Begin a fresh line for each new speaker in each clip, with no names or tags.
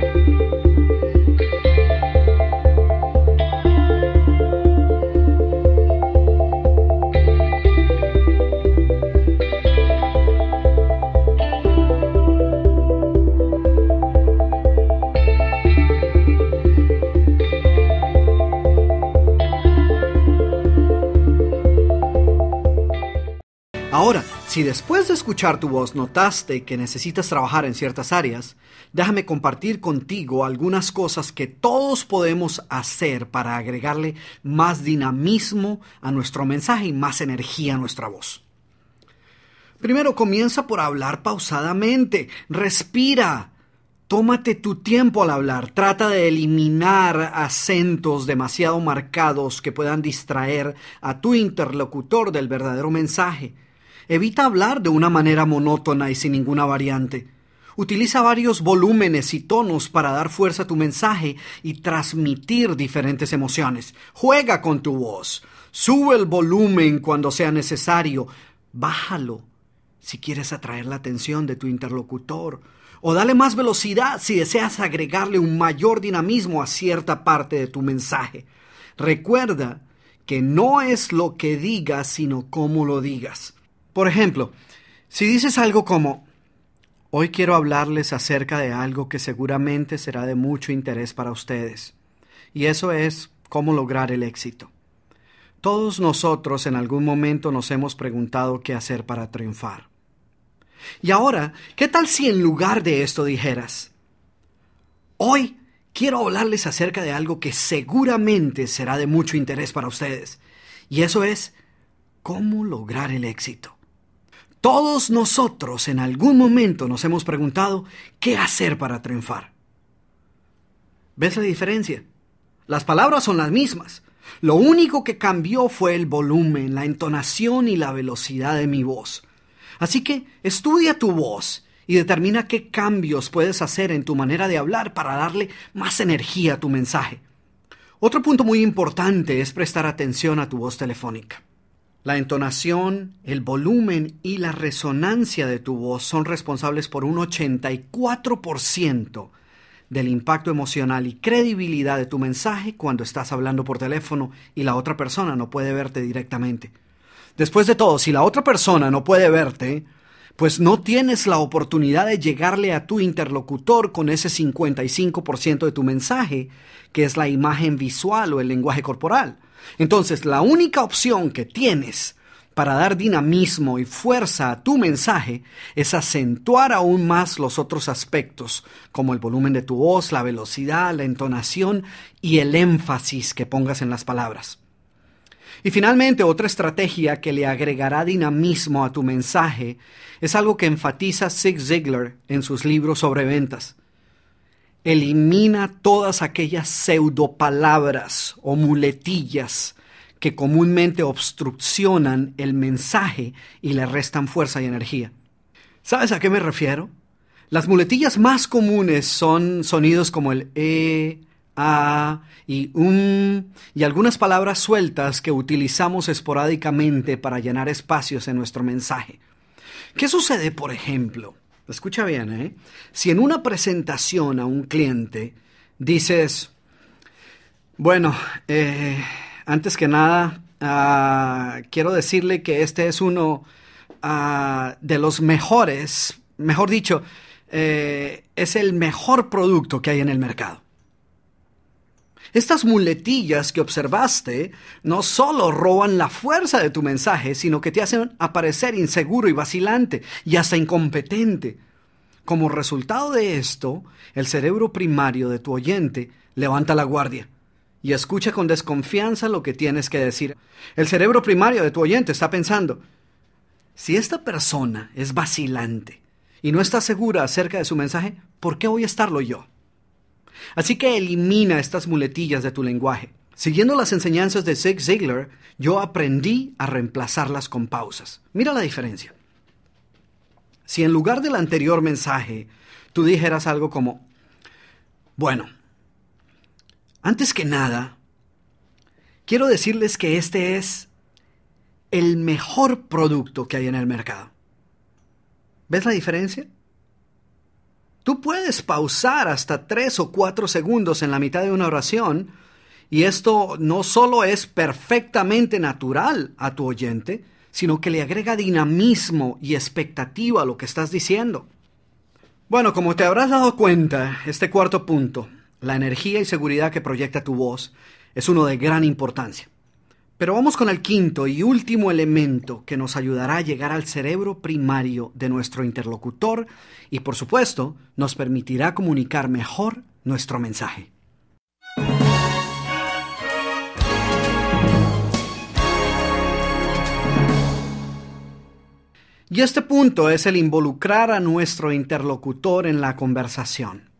Thank you. Si después de escuchar tu voz notaste que necesitas trabajar en ciertas áreas, déjame compartir contigo algunas cosas que todos podemos hacer para agregarle más dinamismo a nuestro mensaje y más energía a nuestra voz. Primero comienza por hablar pausadamente, respira, tómate tu tiempo al hablar, trata de eliminar acentos demasiado marcados que puedan distraer a tu interlocutor del verdadero mensaje Evita hablar de una manera monótona y sin ninguna variante. Utiliza varios volúmenes y tonos para dar fuerza a tu mensaje y transmitir diferentes emociones. Juega con tu voz. Sube el volumen cuando sea necesario. Bájalo si quieres atraer la atención de tu interlocutor. O dale más velocidad si deseas agregarle un mayor dinamismo a cierta parte de tu mensaje. Recuerda que no es lo que digas, sino cómo lo digas. Por ejemplo, si dices algo como, hoy quiero hablarles acerca de algo que seguramente será de mucho interés para ustedes, y eso es cómo lograr el éxito. Todos nosotros en algún momento nos hemos preguntado qué hacer para triunfar. Y ahora, ¿qué tal si en lugar de esto dijeras, hoy quiero hablarles acerca de algo que seguramente será de mucho interés para ustedes, y eso es cómo lograr el éxito? Todos nosotros en algún momento nos hemos preguntado qué hacer para triunfar. ¿Ves la diferencia? Las palabras son las mismas. Lo único que cambió fue el volumen, la entonación y la velocidad de mi voz. Así que estudia tu voz y determina qué cambios puedes hacer en tu manera de hablar para darle más energía a tu mensaje. Otro punto muy importante es prestar atención a tu voz telefónica. La entonación, el volumen y la resonancia de tu voz son responsables por un 84% del impacto emocional y credibilidad de tu mensaje cuando estás hablando por teléfono y la otra persona no puede verte directamente. Después de todo, si la otra persona no puede verte, pues no tienes la oportunidad de llegarle a tu interlocutor con ese 55% de tu mensaje, que es la imagen visual o el lenguaje corporal. Entonces, la única opción que tienes para dar dinamismo y fuerza a tu mensaje es acentuar aún más los otros aspectos, como el volumen de tu voz, la velocidad, la entonación y el énfasis que pongas en las palabras. Y finalmente, otra estrategia que le agregará dinamismo a tu mensaje es algo que enfatiza Zig Ziglar en sus libros sobre ventas. Elimina todas aquellas pseudopalabras o muletillas que comúnmente obstruccionan el mensaje y le restan fuerza y energía. ¿Sabes a qué me refiero? Las muletillas más comunes son sonidos como el e, a y UN y algunas palabras sueltas que utilizamos esporádicamente para llenar espacios en nuestro mensaje. ¿Qué sucede, por ejemplo, escucha bien, ¿eh? Si en una presentación a un cliente dices, bueno, eh, antes que nada, ah, quiero decirle que este es uno ah, de los mejores, mejor dicho, eh, es el mejor producto que hay en el mercado. Estas muletillas que observaste no solo roban la fuerza de tu mensaje, sino que te hacen aparecer inseguro y vacilante y hasta incompetente. Como resultado de esto, el cerebro primario de tu oyente levanta la guardia y escucha con desconfianza lo que tienes que decir. El cerebro primario de tu oyente está pensando, si esta persona es vacilante y no está segura acerca de su mensaje, ¿por qué voy a estarlo yo? Así que elimina estas muletillas de tu lenguaje. Siguiendo las enseñanzas de Zig Ziglar, yo aprendí a reemplazarlas con pausas. Mira la diferencia. Si en lugar del anterior mensaje tú dijeras algo como, bueno, antes que nada, quiero decirles que este es el mejor producto que hay en el mercado. ¿Ves la diferencia? Tú puedes pausar hasta tres o cuatro segundos en la mitad de una oración y esto no solo es perfectamente natural a tu oyente, sino que le agrega dinamismo y expectativa a lo que estás diciendo. Bueno, como te habrás dado cuenta, este cuarto punto, la energía y seguridad que proyecta tu voz, es uno de gran importancia. Pero vamos con el quinto y último elemento que nos ayudará a llegar al cerebro primario de nuestro interlocutor y por supuesto nos permitirá comunicar mejor nuestro mensaje. Y este punto es el involucrar a nuestro interlocutor en la conversación.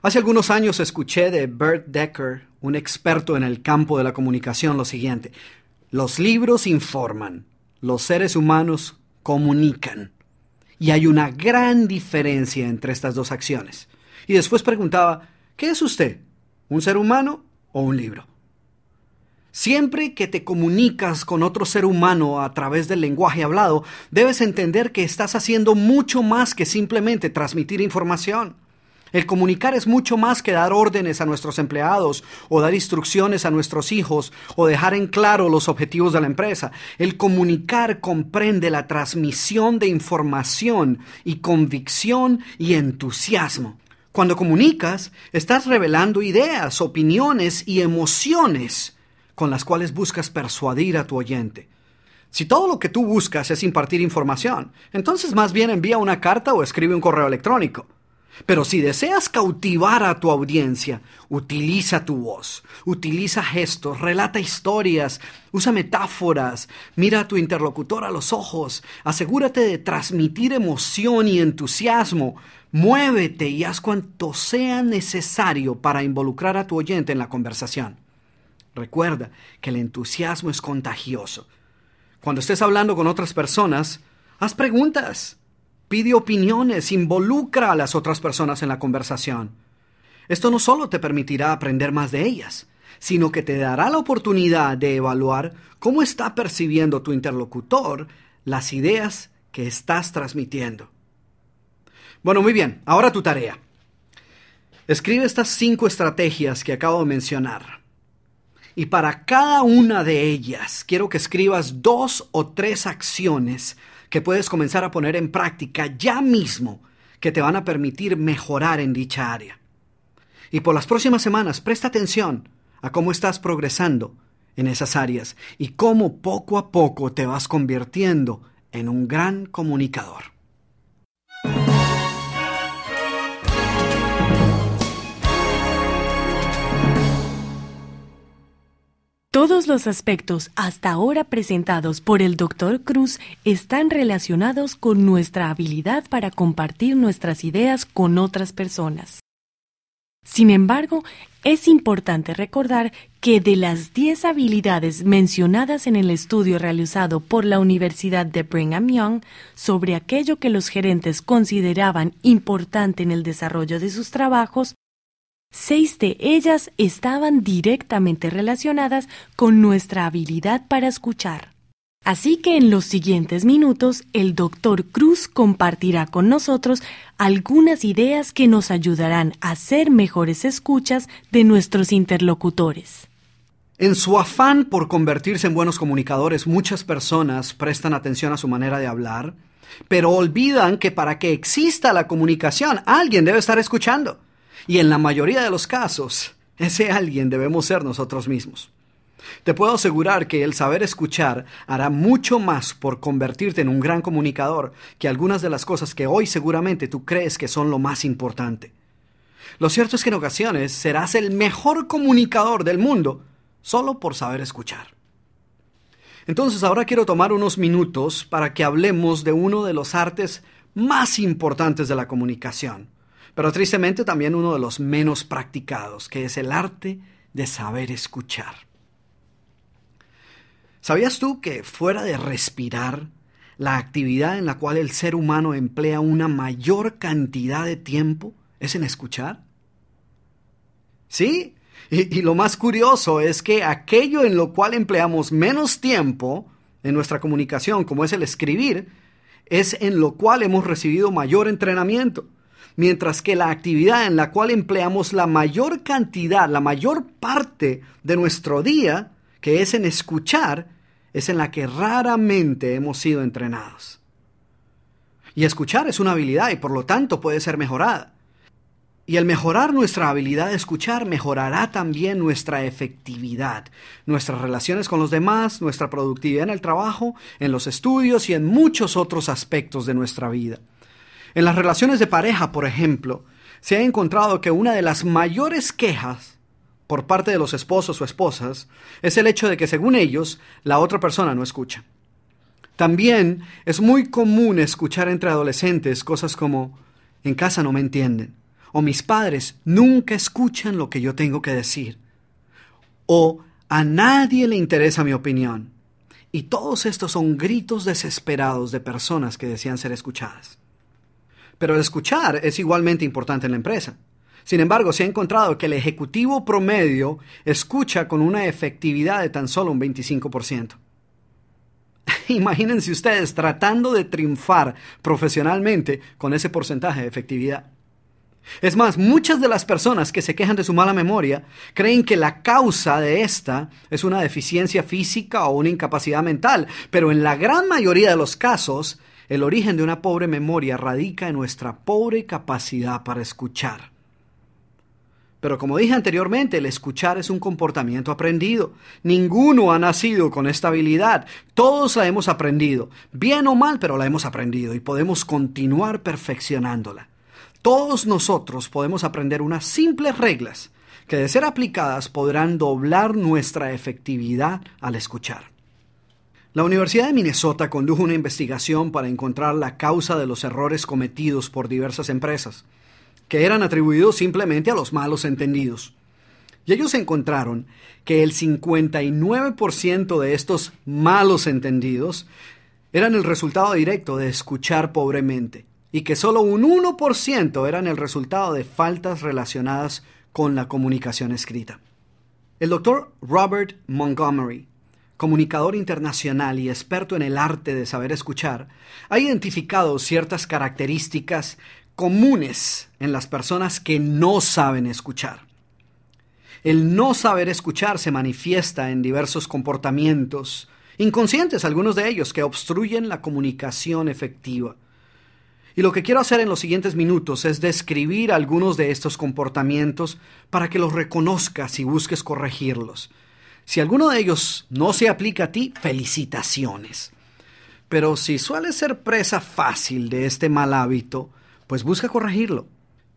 Hace algunos años escuché de Bert Decker, un experto en el campo de la comunicación, lo siguiente. Los libros informan, los seres humanos comunican. Y hay una gran diferencia entre estas dos acciones. Y después preguntaba, ¿qué es usted? ¿Un ser humano o un libro? Siempre que te comunicas con otro ser humano a través del lenguaje hablado, debes entender que estás haciendo mucho más que simplemente transmitir información. El comunicar es mucho más que dar órdenes a nuestros empleados o dar instrucciones a nuestros hijos o dejar en claro los objetivos de la empresa. El comunicar comprende la transmisión de información y convicción y entusiasmo. Cuando comunicas, estás revelando ideas, opiniones y emociones con las cuales buscas persuadir a tu oyente. Si todo lo que tú buscas es impartir información, entonces más bien envía una carta o escribe un correo electrónico. Pero si deseas cautivar a tu audiencia, utiliza tu voz, utiliza gestos, relata historias, usa metáforas, mira a tu interlocutor a los ojos, asegúrate de transmitir emoción y entusiasmo, muévete y haz cuanto sea necesario para involucrar a tu oyente en la conversación. Recuerda que el entusiasmo es contagioso. Cuando estés hablando con otras personas, haz preguntas. Pide opiniones, involucra a las otras personas en la conversación. Esto no solo te permitirá aprender más de ellas, sino que te dará la oportunidad de evaluar cómo está percibiendo tu interlocutor las ideas que estás transmitiendo. Bueno, muy bien, ahora tu tarea. Escribe estas cinco estrategias que acabo de mencionar. Y para cada una de ellas quiero que escribas dos o tres acciones que puedes comenzar a poner en práctica ya mismo que te van a permitir mejorar en dicha área. Y por las próximas semanas, presta atención a cómo estás progresando en esas áreas y cómo poco a poco te vas convirtiendo en un gran comunicador.
Todos los aspectos hasta ahora presentados por el Dr. Cruz están relacionados con nuestra habilidad para compartir nuestras ideas con otras personas. Sin embargo, es importante recordar que de las 10 habilidades mencionadas en el estudio realizado por la Universidad de Brigham Young sobre aquello que los gerentes consideraban importante en el desarrollo de sus trabajos, Seis de ellas estaban directamente relacionadas con nuestra habilidad para escuchar. Así que en los siguientes minutos el doctor Cruz compartirá con nosotros algunas ideas que nos ayudarán a ser mejores escuchas de nuestros interlocutores.
En su afán por convertirse en buenos comunicadores, muchas personas prestan atención a su manera de hablar, pero olvidan que para que exista la comunicación alguien debe estar escuchando. Y en la mayoría de los casos, ese alguien debemos ser nosotros mismos. Te puedo asegurar que el saber escuchar hará mucho más por convertirte en un gran comunicador que algunas de las cosas que hoy seguramente tú crees que son lo más importante. Lo cierto es que en ocasiones serás el mejor comunicador del mundo solo por saber escuchar. Entonces ahora quiero tomar unos minutos para que hablemos de uno de los artes más importantes de la comunicación, pero tristemente también uno de los menos practicados, que es el arte de saber escuchar. ¿Sabías tú que fuera de respirar, la actividad en la cual el ser humano emplea una mayor cantidad de tiempo es en escuchar? Sí, y, lo más curioso es que aquello en lo cual empleamos menos tiempo en nuestra comunicación, como es el escribir, es en lo cual hemos recibido mayor entrenamiento mientras que la actividad en la cual empleamos la mayor cantidad, la mayor parte de nuestro día, que es en escuchar, es en la que raramente hemos sido entrenados. Y escuchar es una habilidad y por lo tanto puede ser mejorada. Y al mejorar nuestra habilidad de escuchar, mejorará también nuestra efectividad, nuestras relaciones con los demás, nuestra productividad en el trabajo, en los estudios y en muchos otros aspectos de nuestra vida. En las relaciones de pareja, por ejemplo, se ha encontrado que una de las mayores quejas por parte de los esposos o esposas es el hecho de que según ellos la otra persona no escucha. También es muy común escuchar entre adolescentes cosas como en casa no me entienden o mis padres nunca escuchan lo que yo tengo que decir o a nadie le interesa mi opinión. Y todos estos son gritos desesperados de personas que desean ser escuchadas pero el escuchar es igualmente importante en la empresa. Sin embargo, se ha encontrado que el ejecutivo promedio escucha con una efectividad de tan solo un 25%. Imagínense ustedes tratando de triunfar profesionalmente con ese porcentaje de efectividad. Es más, muchas de las personas que se quejan de su mala memoria creen que la causa de esta es una deficiencia física o una incapacidad mental, pero en la gran mayoría de los casos el origen de una pobre memoria radica en nuestra pobre capacidad para escuchar. Pero como dije anteriormente, el escuchar es un comportamiento aprendido. Ninguno ha nacido con esta habilidad. Todos la hemos aprendido, bien o mal, pero la hemos aprendido y podemos continuar perfeccionándola. Todos nosotros podemos aprender unas simples reglas que de ser aplicadas podrán doblar nuestra efectividad al escuchar. La Universidad de Minnesota condujo una investigación para encontrar la causa de los errores cometidos por diversas empresas, que eran atribuidos simplemente a los malos entendidos. Y ellos encontraron que el 59% de estos malos entendidos eran el resultado directo de escuchar pobremente y que solo un 1% eran el resultado de faltas relacionadas con la comunicación escrita. El doctor Robert Montgomery comunicador internacional y experto en el arte de saber escuchar, ha identificado ciertas características comunes en las personas que no saben escuchar. El no saber escuchar se manifiesta en diversos comportamientos, inconscientes algunos de ellos, que obstruyen la comunicación efectiva. Y lo que quiero hacer en los siguientes minutos es describir algunos de estos comportamientos para que los reconozcas y busques corregirlos. Si alguno de ellos no se aplica a ti, felicitaciones. Pero si sueles ser presa fácil de este mal hábito, pues busca corregirlo.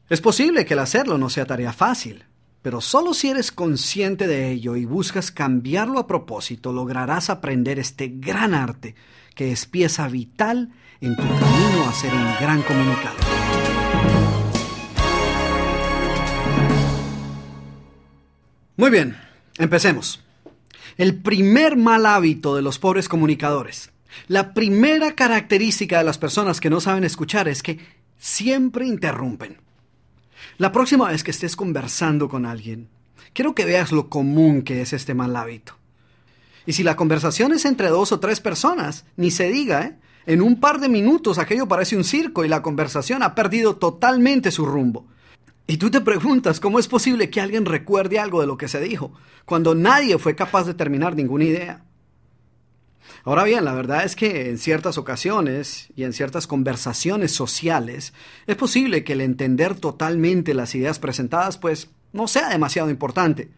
Es posible que el hacerlo no sea tarea fácil, pero solo si eres consciente de ello y buscas cambiarlo a propósito, lograrás aprender este gran arte que es pieza vital en tu camino a ser un gran comunicador. Muy bien, empecemos el primer mal hábito de los pobres comunicadores. La primera característica de las personas que no saben escuchar es que siempre interrumpen. La próxima vez que estés conversando con alguien, quiero que veas lo común que es este mal hábito. Y si la conversación es entre dos o tres personas, ni se diga, ¿eh? En un par de minutos aquello parece un circo y la conversación ha perdido totalmente su rumbo. Y tú te preguntas, ¿cómo es posible que alguien recuerde algo de lo que se dijo cuando nadie fue capaz de terminar ninguna idea? Ahora bien, la verdad es que en ciertas ocasiones y en ciertas conversaciones sociales es posible que el entender totalmente las ideas presentadas pues no sea demasiado importante.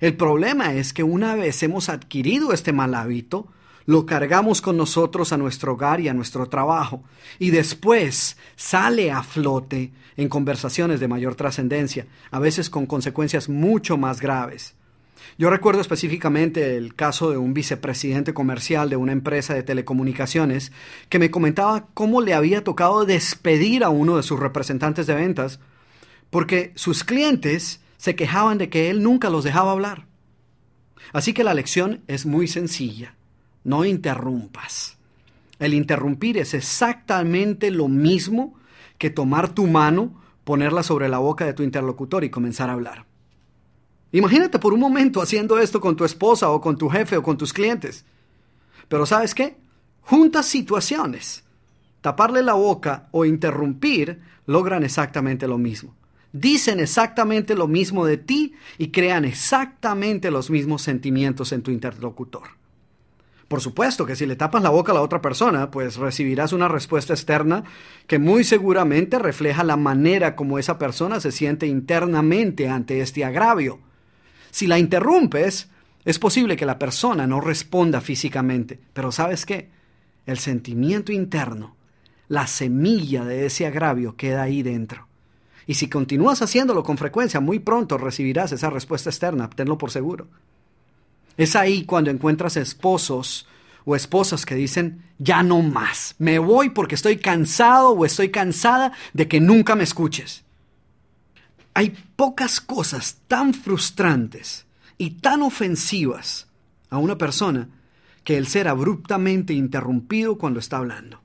El problema es que una vez hemos adquirido este mal hábito, lo cargamos con nosotros a nuestro hogar y a nuestro trabajo, y después sale a flote en conversaciones de mayor trascendencia, a veces con consecuencias mucho más graves. Yo recuerdo específicamente el caso de un vicepresidente comercial de una empresa de telecomunicaciones que me comentaba cómo le había tocado despedir a uno de sus representantes de ventas porque sus clientes se quejaban de que él nunca los dejaba hablar. Así que la lección es muy sencilla no interrumpas. El interrumpir es exactamente lo mismo que tomar tu mano, ponerla sobre la boca de tu interlocutor y comenzar a hablar. Imagínate por un momento haciendo esto con tu esposa o con tu jefe o con tus clientes. Pero ¿sabes qué? Juntas situaciones. Taparle la boca o interrumpir logran exactamente lo mismo. Dicen exactamente lo mismo de ti y crean exactamente los mismos sentimientos en tu interlocutor. Por supuesto que si le tapas la boca a la otra persona, pues recibirás una respuesta externa que muy seguramente refleja la manera como esa persona se siente internamente ante este agravio. Si la interrumpes, es posible que la persona no responda físicamente, pero ¿sabes qué? El sentimiento interno, la semilla de ese agravio queda ahí dentro. Y si continúas haciéndolo con frecuencia, muy pronto recibirás esa respuesta externa, tenlo por seguro. Es ahí cuando encuentras esposos o esposas que dicen, ya no más, me voy porque estoy cansado o estoy cansada de que nunca me escuches. Hay pocas cosas tan frustrantes y tan ofensivas a una persona que el ser abruptamente interrumpido cuando está hablando.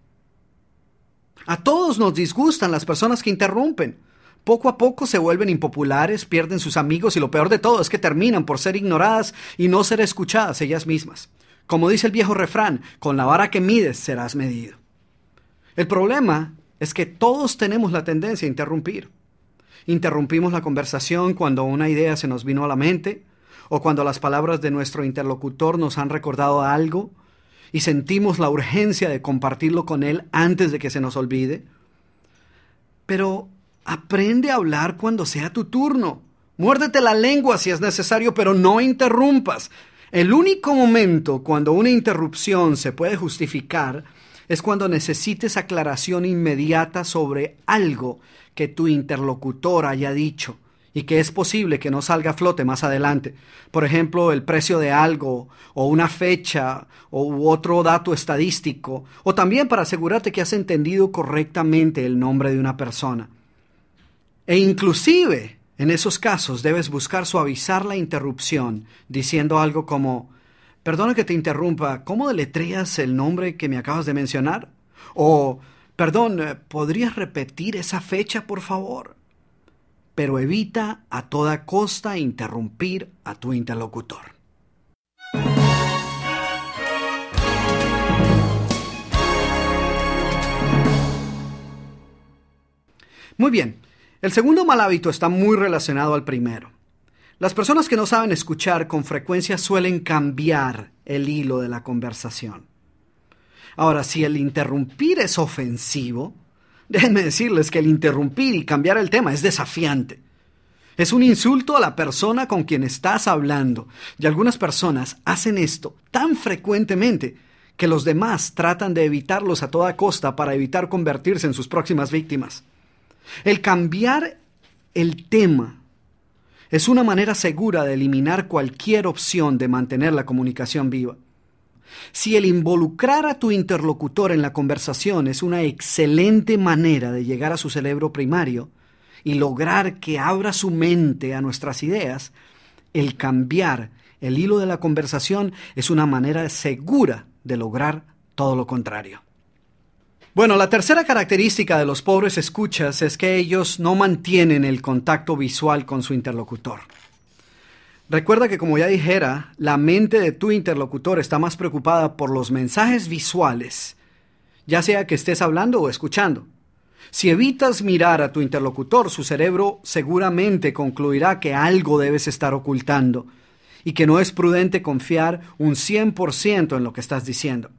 A todos nos disgustan las personas que interrumpen poco a poco se vuelven impopulares, pierden sus amigos y lo peor de todo es que terminan por ser ignoradas y no ser escuchadas ellas mismas. Como dice el viejo refrán, con la vara que mides serás medido. El problema es que todos tenemos la tendencia a interrumpir. Interrumpimos la conversación cuando una idea se nos vino a la mente o cuando las palabras de nuestro interlocutor nos han recordado algo y sentimos la urgencia de compartirlo con él antes de que se nos olvide. Pero Aprende a hablar cuando sea tu turno. Muérdete la lengua si es necesario, pero no interrumpas. El único momento cuando una interrupción se puede justificar es cuando necesites aclaración inmediata sobre algo que tu interlocutor haya dicho y que es posible que no salga a flote más adelante. Por ejemplo, el precio de algo, o una fecha, o otro dato estadístico, o también para asegurarte que has entendido correctamente el nombre de una persona. E inclusive, en esos casos, debes buscar suavizar la interrupción diciendo algo como, perdona que te interrumpa, ¿cómo deletreas el nombre que me acabas de mencionar? O, perdón, eh, ¿podrías repetir esa fecha, por favor? Pero evita a toda costa interrumpir a tu interlocutor. Muy bien, el segundo mal hábito está muy relacionado al primero. Las personas que no saben escuchar con frecuencia suelen cambiar el hilo de la conversación. Ahora, si el interrumpir es ofensivo, déjenme decirles que el interrumpir y cambiar el tema es desafiante. Es un insulto a la persona con quien estás hablando. Y algunas personas hacen esto tan frecuentemente que los demás tratan de evitarlos a toda costa para evitar convertirse en sus próximas víctimas. El cambiar el tema es una manera segura de eliminar cualquier opción de mantener la comunicación viva. Si el involucrar a tu interlocutor en la conversación es una excelente manera de llegar a su cerebro primario y lograr que abra su mente a nuestras ideas, el cambiar el hilo de la conversación es una manera segura de lograr todo lo contrario. Bueno, la tercera característica de los pobres escuchas es que ellos no mantienen el contacto visual con su interlocutor. Recuerda que como ya dijera, la mente de tu interlocutor está más preocupada por los mensajes visuales, ya sea que estés hablando o escuchando. Si evitas mirar a tu interlocutor, su cerebro seguramente concluirá que algo debes estar ocultando y que no es prudente confiar un 100% en lo que estás diciendo.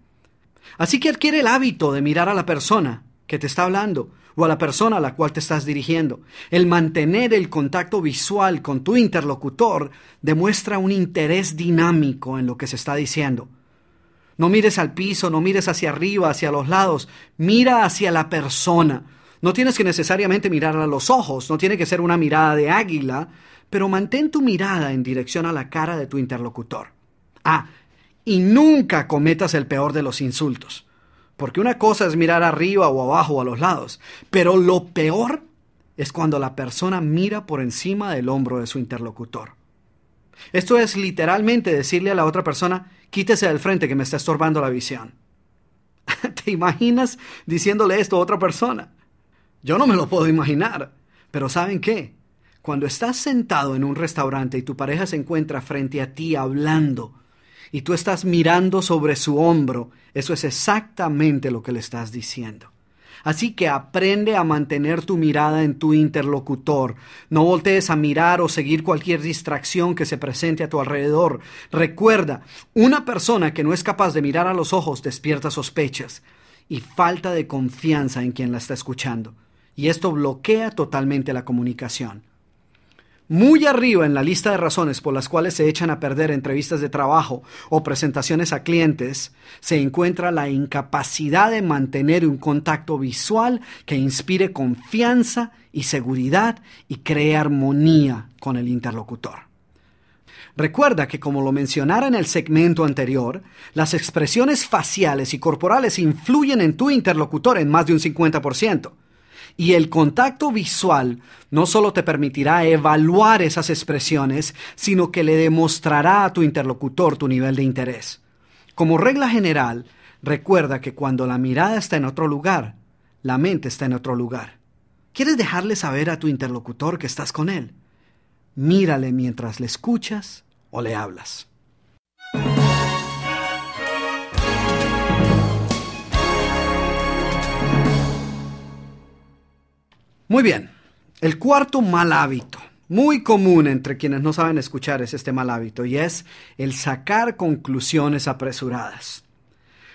Así que adquiere el hábito de mirar a la persona que te está hablando o a la persona a la cual te estás dirigiendo. El mantener el contacto visual con tu interlocutor demuestra un interés dinámico en lo que se está diciendo. No mires al piso, no mires hacia arriba, hacia los lados, mira hacia la persona. No tienes que necesariamente mirar a los ojos, no tiene que ser una mirada de águila, pero mantén tu mirada en dirección a la cara de tu interlocutor. Ah, y nunca cometas el peor de los insultos. Porque una cosa es mirar arriba o abajo o a los lados, pero lo peor es cuando la persona mira por encima del hombro de su interlocutor. Esto es literalmente decirle a la otra persona, quítese del frente que me está estorbando la visión. ¿Te imaginas diciéndole esto a otra persona? Yo no me lo puedo imaginar. Pero ¿saben qué? Cuando estás sentado en un restaurante y tu pareja se encuentra frente a ti hablando y tú estás mirando sobre su hombro, eso es exactamente lo que le estás diciendo. Así que aprende a mantener tu mirada en tu interlocutor. No voltees a mirar o seguir cualquier distracción que se presente a tu alrededor. Recuerda, una persona que no es capaz de mirar a los ojos despierta sospechas y falta de confianza en quien la está escuchando. Y esto bloquea totalmente la comunicación muy arriba en la lista de razones por las cuales se echan a perder entrevistas de trabajo o presentaciones a clientes, se encuentra la incapacidad de mantener un contacto visual que inspire confianza y seguridad y cree armonía con el interlocutor. Recuerda que como lo mencionara en el segmento anterior, las expresiones faciales y corporales influyen en tu interlocutor en más de un 50%. Y el contacto visual no solo te permitirá evaluar esas expresiones, sino que le demostrará a tu interlocutor tu nivel de interés. Como regla general, recuerda que cuando la mirada está en otro lugar, la mente está en otro lugar. ¿Quieres dejarle saber a tu interlocutor que estás con él? Mírale mientras le escuchas o le hablas. Muy bien, el cuarto mal hábito, muy común entre quienes no saben escuchar es este mal hábito, y es el sacar conclusiones apresuradas.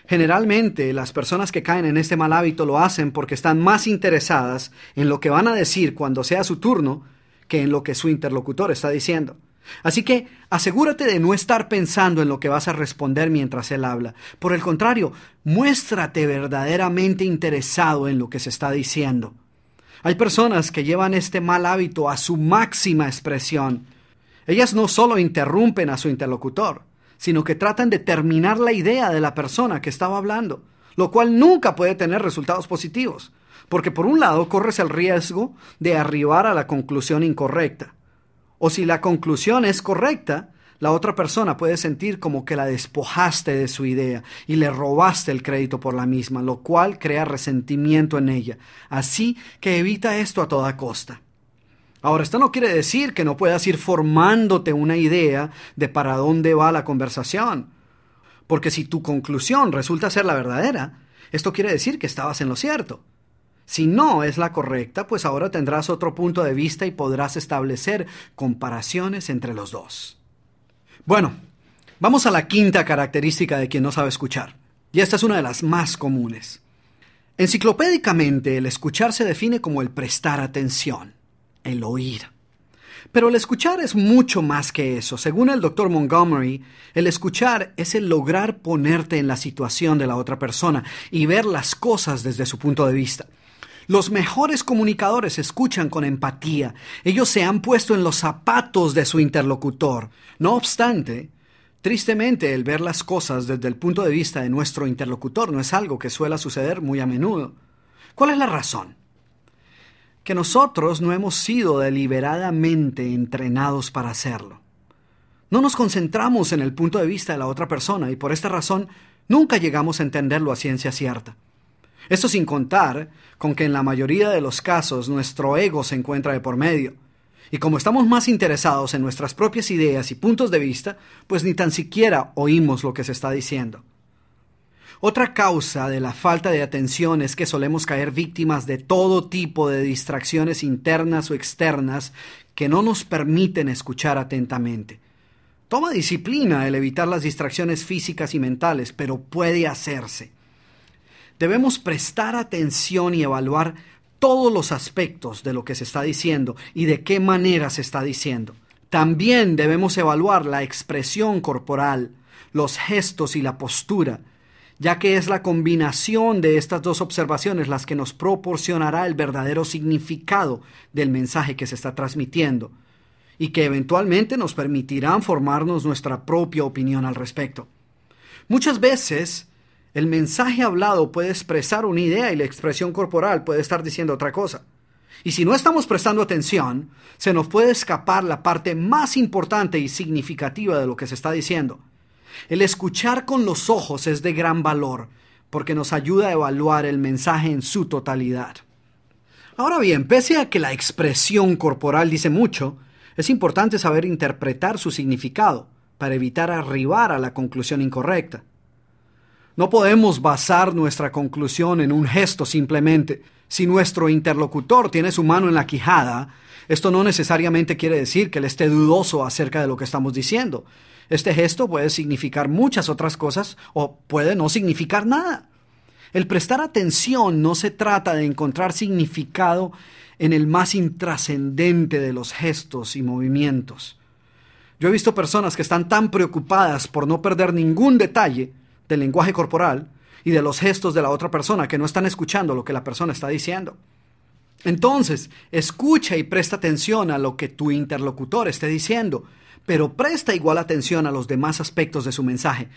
Generalmente las personas que caen en este mal hábito lo hacen porque están más interesadas en lo que van a decir cuando sea su turno que en lo que su interlocutor está diciendo. Así que asegúrate de no estar pensando en lo que vas a responder mientras él habla. Por el contrario, muéstrate verdaderamente interesado en lo que se está diciendo. Hay personas que llevan este mal hábito a su máxima expresión. Ellas no solo interrumpen a su interlocutor, sino que tratan de terminar la idea de la persona que estaba hablando, lo cual nunca puede tener resultados positivos, porque por un lado corres el riesgo de arribar a la conclusión incorrecta, o si la conclusión es correcta, la otra persona puede sentir como que la despojaste de su idea y le robaste el crédito por la misma, lo cual crea resentimiento en ella. Así que evita esto a toda costa. Ahora, esto no quiere decir que no puedas ir formándote una idea de para dónde va la conversación. Porque si tu conclusión resulta ser la verdadera, esto quiere decir que estabas en lo cierto. Si no es la correcta, pues ahora tendrás otro punto de vista y podrás establecer comparaciones entre los dos. Bueno, vamos a la quinta característica de quien no sabe escuchar, y esta es una de las más comunes. Enciclopédicamente, el escuchar se define como el prestar atención, el oír. Pero el escuchar es mucho más que eso. Según el doctor Montgomery, el escuchar es el lograr ponerte en la situación de la otra persona y ver las cosas desde su punto de vista. Los mejores comunicadores escuchan con empatía. Ellos se han puesto en los zapatos de su interlocutor. No obstante, tristemente el ver las cosas desde el punto de vista de nuestro interlocutor no es algo que suele suceder muy a menudo. ¿Cuál es la razón? Que nosotros no hemos sido deliberadamente entrenados para hacerlo. No nos concentramos en el punto de vista de la otra persona y por esta razón nunca llegamos a entenderlo a ciencia cierta. Esto sin contar con que en la mayoría de los casos nuestro ego se encuentra de por medio. Y como estamos más interesados en nuestras propias ideas y puntos de vista, pues ni tan siquiera oímos lo que se está diciendo. Otra causa de la falta de atención es que solemos caer víctimas de todo tipo de distracciones internas o externas que no nos permiten escuchar atentamente. Toma disciplina el evitar las distracciones físicas y mentales, pero puede hacerse. Debemos prestar atención y evaluar todos los aspectos de lo que se está diciendo y de qué manera se está diciendo. También debemos evaluar la expresión corporal, los gestos y la postura, ya que es la combinación de estas dos observaciones las que nos proporcionará el verdadero significado del mensaje que se está transmitiendo y que eventualmente nos permitirán formarnos nuestra propia opinión al respecto. Muchas veces el mensaje hablado puede expresar una idea y la expresión corporal puede estar diciendo otra cosa. Y si no estamos prestando atención, se nos puede escapar la parte más importante y significativa de lo que se está diciendo. El escuchar con los ojos es de gran valor, porque nos ayuda a evaluar el mensaje en su totalidad. Ahora bien, pese a que la expresión corporal dice mucho, es importante saber interpretar su significado para evitar arribar a la conclusión incorrecta. No podemos basar nuestra conclusión en un gesto simplemente. Si nuestro interlocutor tiene su mano en la quijada, esto no necesariamente quiere decir que él esté dudoso acerca de lo que estamos diciendo. Este gesto puede significar muchas otras cosas o puede no significar nada. El prestar atención no se trata de encontrar significado en el más intrascendente de los gestos y movimientos. Yo he visto personas que están tan preocupadas por no perder ningún detalle del lenguaje corporal y de los gestos de la otra persona, que no están escuchando lo que la persona está diciendo. Entonces, escucha y presta atención a lo que tu interlocutor esté diciendo, pero presta igual atención a los demás aspectos de su mensaje.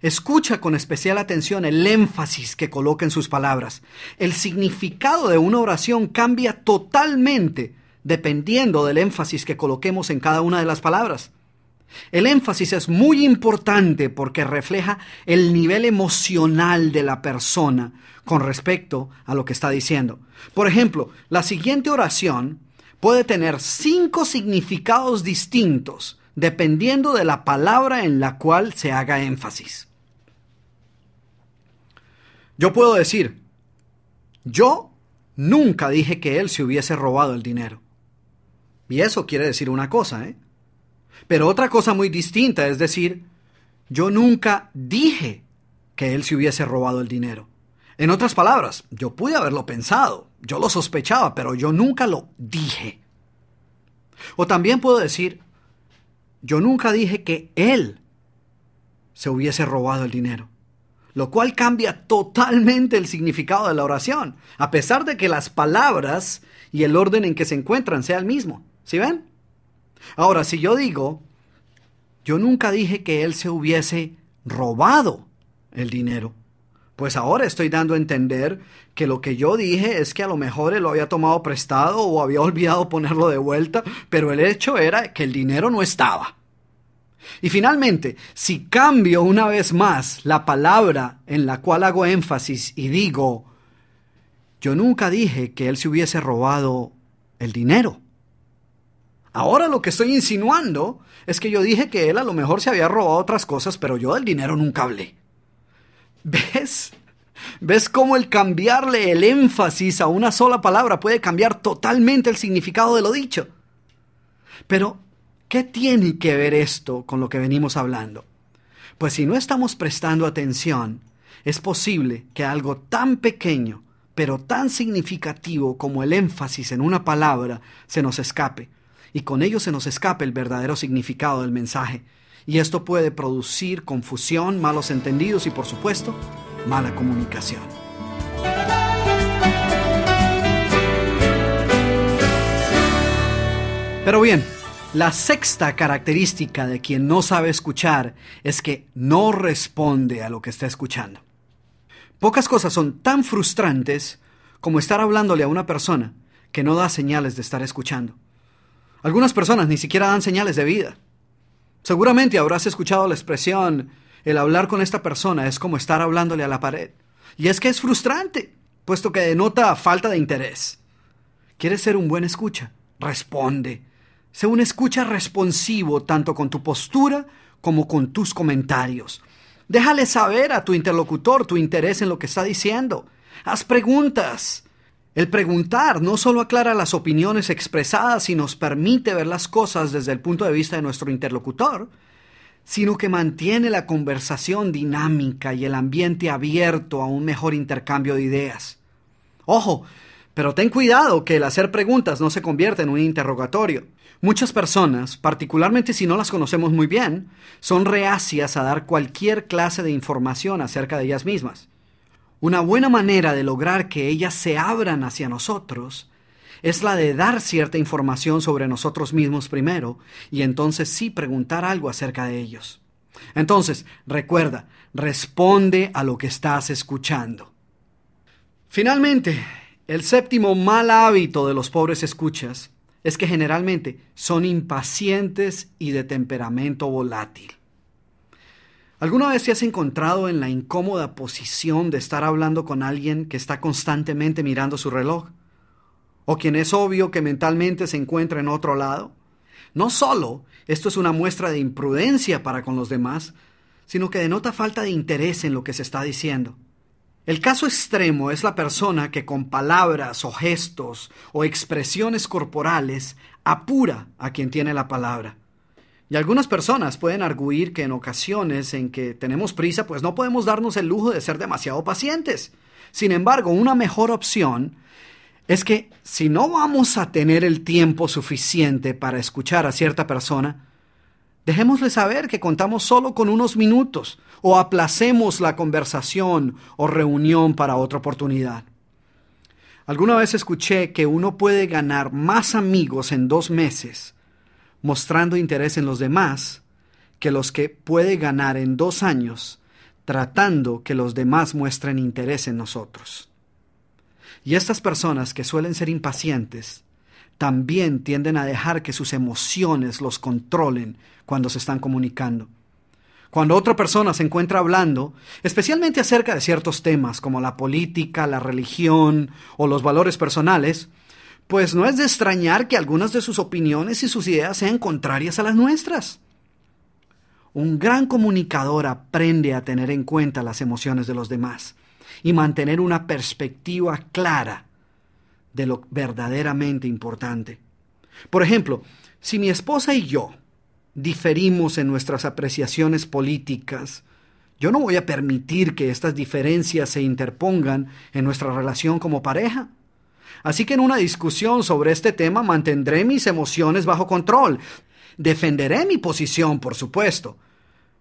Escucha con especial atención el énfasis que coloca en sus palabras. El significado de una oración cambia totalmente dependiendo del énfasis que coloquemos en cada una de las palabras. El énfasis es muy importante porque refleja el nivel emocional de la persona con respecto a lo que está diciendo. Por ejemplo, la siguiente oración puede tener cinco significados distintos dependiendo de la palabra en la cual se haga énfasis. Yo puedo decir, yo nunca dije que él se hubiese robado el dinero. Y eso quiere decir una cosa, ¿eh? Pero otra cosa muy distinta es decir, yo nunca dije que él se hubiese robado el dinero. En otras palabras, yo pude haberlo pensado, yo lo sospechaba, pero yo nunca lo dije. O también puedo decir, yo nunca dije que él se hubiese robado el dinero, lo cual cambia totalmente el significado de la oración, a pesar de que las palabras y el orden en que se encuentran sea el mismo. ¿Sí ven? Ahora, si yo digo, yo nunca dije que él se hubiese robado el dinero, pues ahora estoy dando a entender que lo que yo dije es que a lo mejor él lo había tomado prestado o había olvidado ponerlo de vuelta, pero el hecho era que el dinero no estaba. Y finalmente, si cambio una vez más la palabra en la cual hago énfasis y digo, yo nunca dije que él se hubiese robado el dinero. Ahora lo que estoy insinuando es que yo dije que él a lo mejor se había robado otras cosas, pero yo del dinero nunca hablé. ¿Ves? ¿Ves cómo el cambiarle el énfasis a una sola palabra puede cambiar totalmente el significado de lo dicho? Pero, ¿qué tiene que ver esto con lo que venimos hablando? Pues si no estamos prestando atención, es posible que algo tan pequeño, pero tan significativo como el énfasis en una palabra, se nos escape y con ello se nos escape el verdadero significado del mensaje. Y esto puede producir confusión, malos entendidos y por supuesto, mala comunicación. Pero bien, la sexta característica de quien no sabe escuchar es que no responde a lo que está escuchando. Pocas cosas son tan frustrantes como estar hablándole a una persona que no da señales de estar escuchando. Algunas personas ni siquiera dan señales de vida. Seguramente habrás escuchado la expresión, el hablar con esta persona es como estar hablándole a la pared. Y es que es frustrante, puesto que denota falta de interés. ¿Quieres ser un buen escucha? Responde. Sé un escucha responsivo tanto con tu postura como con tus comentarios. Déjale saber a tu interlocutor tu interés en lo que está diciendo. Haz preguntas. El preguntar no solo aclara las opiniones expresadas y nos permite ver las cosas desde el punto de vista de nuestro interlocutor, sino que mantiene la conversación dinámica y el ambiente abierto a un mejor intercambio de ideas. Ojo, pero ten cuidado que el hacer preguntas no se convierta en un interrogatorio. Muchas personas, particularmente si no las conocemos muy bien, son reacias a dar cualquier clase de información acerca de ellas mismas. Una buena manera de lograr que ellas se abran hacia nosotros es la de dar cierta información sobre nosotros mismos primero y entonces sí preguntar algo acerca de ellos. Entonces, recuerda, responde a lo que estás escuchando. Finalmente, el séptimo mal hábito de los pobres escuchas es que generalmente son impacientes y de temperamento volátil. ¿Alguna vez te has encontrado en la incómoda posición de estar hablando con alguien que está constantemente mirando su reloj? ¿O quien es obvio que mentalmente se encuentra en otro lado? No solo esto es una muestra de imprudencia para con los demás, sino que denota falta de interés en lo que se está diciendo. El caso extremo es la persona que con palabras o gestos o expresiones corporales apura a quien tiene la palabra. Y algunas personas pueden arguir que en ocasiones en que tenemos prisa, pues no podemos darnos el lujo de ser demasiado pacientes. Sin embargo, una mejor opción es que si no vamos a tener el tiempo suficiente para escuchar a cierta persona, dejémosle saber que contamos solo con unos minutos o aplacemos la conversación o reunión para otra oportunidad. Alguna vez escuché que uno puede ganar más amigos en dos meses mostrando interés en los demás que los que puede ganar en dos años tratando que los demás muestren interés en nosotros. Y estas personas que suelen ser impacientes también tienden a dejar que sus emociones los controlen cuando se están comunicando. Cuando otra persona se encuentra hablando, especialmente acerca de ciertos temas como la política, la religión o los valores personales, pues no es de extrañar que algunas de sus opiniones y sus ideas sean contrarias a las nuestras. Un gran comunicador aprende a tener en cuenta las emociones de los demás y mantener una perspectiva clara de lo verdaderamente importante. Por ejemplo, si mi esposa y yo diferimos en nuestras apreciaciones políticas, yo no voy a permitir que estas diferencias se interpongan en nuestra relación como pareja. Así que en una discusión sobre este tema mantendré mis emociones bajo control. Defenderé mi posición, por supuesto.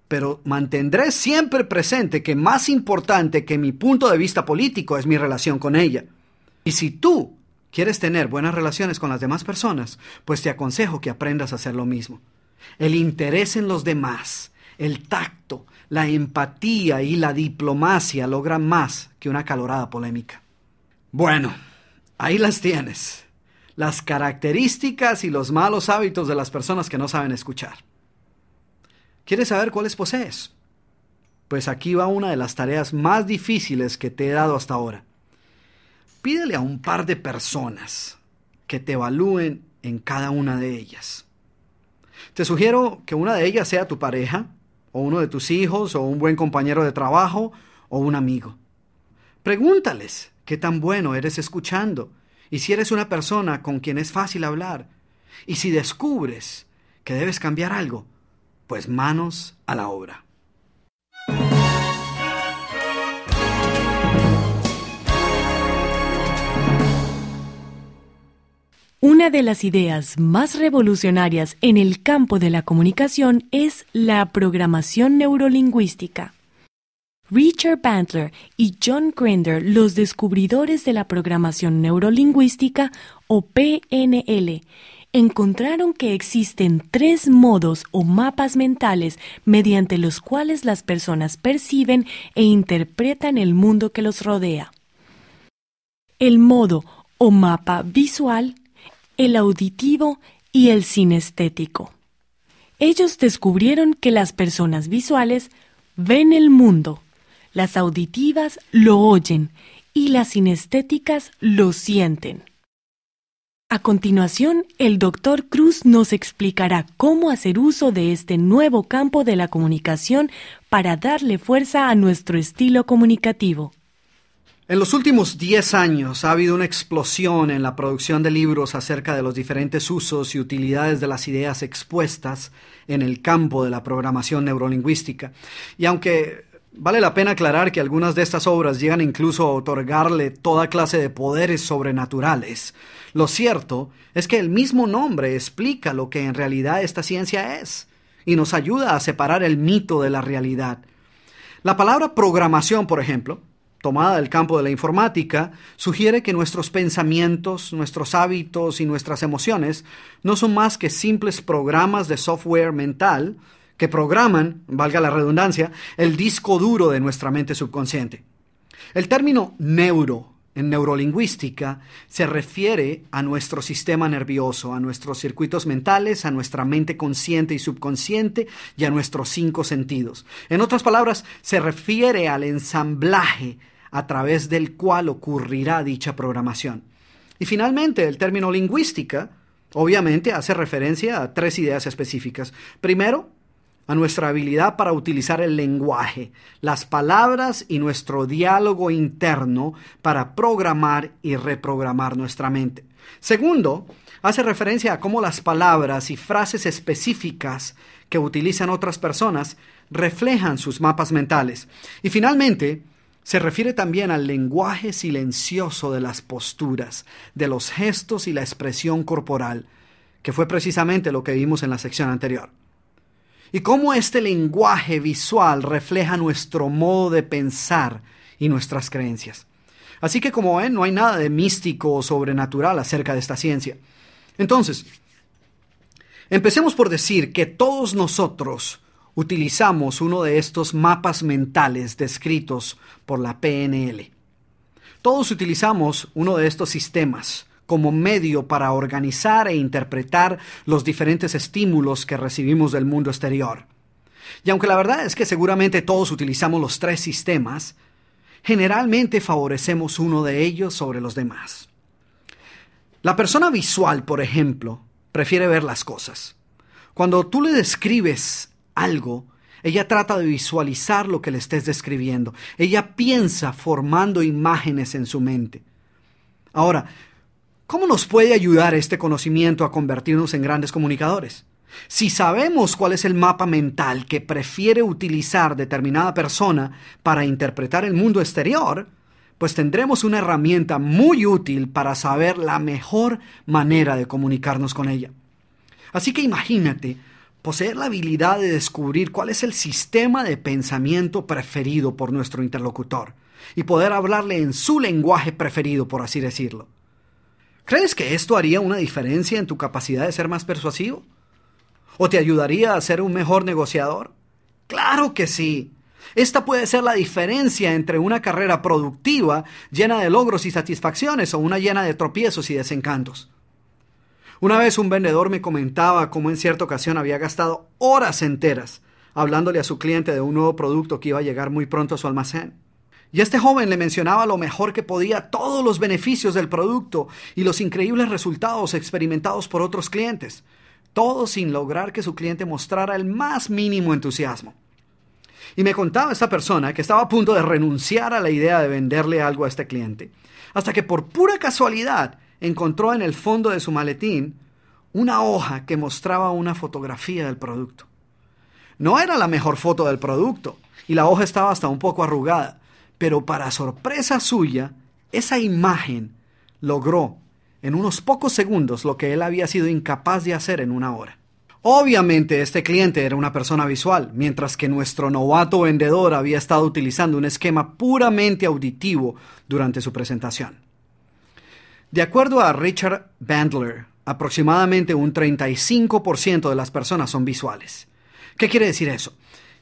Pero mantendré siempre presente que más importante que mi punto de vista político es mi relación con ella. Y si tú quieres tener buenas relaciones con las demás personas, pues te aconsejo que aprendas a hacer lo mismo. El interés en los demás, el tacto, la empatía y la diplomacia logran más que una calorada polémica. Bueno, Ahí las tienes. Las características y los malos hábitos de las personas que no saben escuchar. ¿Quieres saber cuáles posees? Pues aquí va una de las tareas más difíciles que te he dado hasta ahora. Pídele a un par de personas que te evalúen en cada una de ellas. Te sugiero que una de ellas sea tu pareja, o uno de tus hijos, o un buen compañero de trabajo, o un amigo. Pregúntales qué tan bueno eres escuchando, y si eres una persona con quien es fácil hablar, y si descubres que debes cambiar algo, pues manos a la obra.
Una de las ideas más revolucionarias en el campo de la comunicación es la programación neurolingüística. Richard Bandler y John Grinder, los descubridores de la programación neurolingüística o PNL, encontraron que existen tres modos o mapas mentales mediante los cuales las personas perciben e interpretan el mundo que los rodea. El modo o mapa visual, el auditivo y el sinestético. Ellos descubrieron que las personas visuales ven el mundo las auditivas lo oyen y las sinestéticas lo sienten. A continuación, el doctor Cruz nos explicará cómo hacer uso de este nuevo campo de la comunicación para darle fuerza a nuestro estilo comunicativo.
En los últimos 10 años ha habido una explosión en la producción de libros acerca de los diferentes usos y utilidades de las ideas expuestas en el campo de la programación neurolingüística. Y aunque Vale la pena aclarar que algunas de estas obras llegan incluso a otorgarle toda clase de poderes sobrenaturales. Lo cierto es que el mismo nombre explica lo que en realidad esta ciencia es y nos ayuda a separar el mito de la realidad. La palabra programación, por ejemplo, tomada del campo de la informática, sugiere que nuestros pensamientos, nuestros hábitos y nuestras emociones no son más que simples programas de software mental programan, valga la redundancia, el disco duro de nuestra mente subconsciente. El término neuro en neurolingüística se refiere a nuestro sistema nervioso, a nuestros circuitos mentales, a nuestra mente consciente y subconsciente y a nuestros cinco sentidos. En otras palabras, se refiere al ensamblaje a través del cual ocurrirá dicha programación. Y finalmente, el término lingüística obviamente hace referencia a tres ideas específicas. Primero, a nuestra habilidad para utilizar el lenguaje, las palabras y nuestro diálogo interno para programar y reprogramar nuestra mente. Segundo, hace referencia a cómo las palabras y frases específicas que utilizan otras personas reflejan sus mapas mentales. Y finalmente, se refiere también al lenguaje silencioso de las posturas, de los gestos y la expresión corporal, que fue precisamente lo que vimos en la sección anterior y cómo este lenguaje visual refleja nuestro modo de pensar y nuestras creencias. Así que como ven, no hay nada de místico o sobrenatural acerca de esta ciencia. Entonces, empecemos por decir que todos nosotros utilizamos uno de estos mapas mentales descritos por la PNL. Todos utilizamos uno de estos sistemas, como medio para organizar e interpretar los diferentes estímulos que recibimos del mundo exterior. Y aunque la verdad es que seguramente todos utilizamos los tres sistemas, generalmente favorecemos uno de ellos sobre los demás. La persona visual, por ejemplo, prefiere ver las cosas. Cuando tú le describes algo, ella trata de visualizar lo que le estés describiendo. Ella piensa formando imágenes en su mente. Ahora, ¿Cómo nos puede ayudar este conocimiento a convertirnos en grandes comunicadores? Si sabemos cuál es el mapa mental que prefiere utilizar determinada persona para interpretar el mundo exterior, pues tendremos una herramienta muy útil para saber la mejor manera de comunicarnos con ella. Así que imagínate poseer la habilidad de descubrir cuál es el sistema de pensamiento preferido por nuestro interlocutor y poder hablarle en su lenguaje preferido, por así decirlo. ¿Crees que esto haría una diferencia en tu capacidad de ser más persuasivo? ¿O te ayudaría a ser un mejor negociador? Claro que sí. Esta puede ser la diferencia entre una carrera productiva llena de logros y satisfacciones o una llena de tropiezos y desencantos. Una vez un vendedor me comentaba cómo en cierta ocasión había gastado horas enteras hablándole a su cliente de un nuevo producto que iba a llegar muy pronto a su almacén. Y este joven le mencionaba lo mejor que podía todos los beneficios del producto y los increíbles resultados experimentados por otros clientes, todo sin lograr que su cliente mostrara el más mínimo entusiasmo. Y me contaba esta persona que estaba a punto de renunciar a la idea de venderle algo a este cliente, hasta que por pura casualidad encontró en el fondo de su maletín una hoja que mostraba una fotografía del producto. No era la mejor foto del producto, y la hoja estaba hasta un poco arrugada, pero para sorpresa suya, esa imagen logró en unos pocos segundos lo que él había sido incapaz de hacer en una hora. Obviamente este cliente era una persona visual, mientras que nuestro novato vendedor había estado utilizando un esquema puramente auditivo durante su presentación. De acuerdo a Richard Bandler, aproximadamente un 35% de las personas son visuales. ¿Qué quiere decir eso?